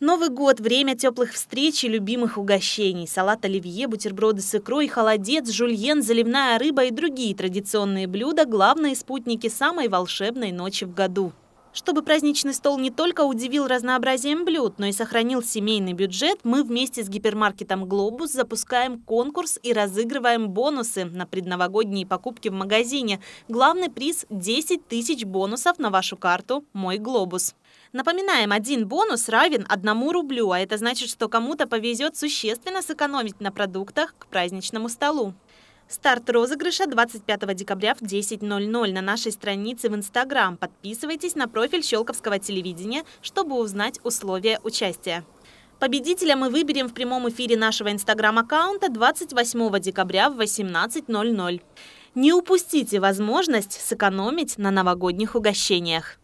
Новый год – время теплых встреч и любимых угощений. Салат оливье, бутерброды с икрой, холодец, жульен, заливная рыба и другие традиционные блюда – главные спутники самой волшебной ночи в году. Чтобы праздничный стол не только удивил разнообразием блюд, но и сохранил семейный бюджет, мы вместе с гипермаркетом «Глобус» запускаем конкурс и разыгрываем бонусы на предновогодние покупки в магазине. Главный приз – 10 тысяч бонусов на вашу карту «Мой Глобус». Напоминаем, один бонус равен одному рублю, а это значит, что кому-то повезет существенно сэкономить на продуктах к праздничному столу. Старт розыгрыша 25 декабря в 10.00 на нашей странице в Инстаграм. Подписывайтесь на профиль Щелковского телевидения, чтобы узнать условия участия. Победителя мы выберем в прямом эфире нашего инстаграм-аккаунта 28 декабря в 18.00. Не упустите возможность сэкономить на новогодних угощениях.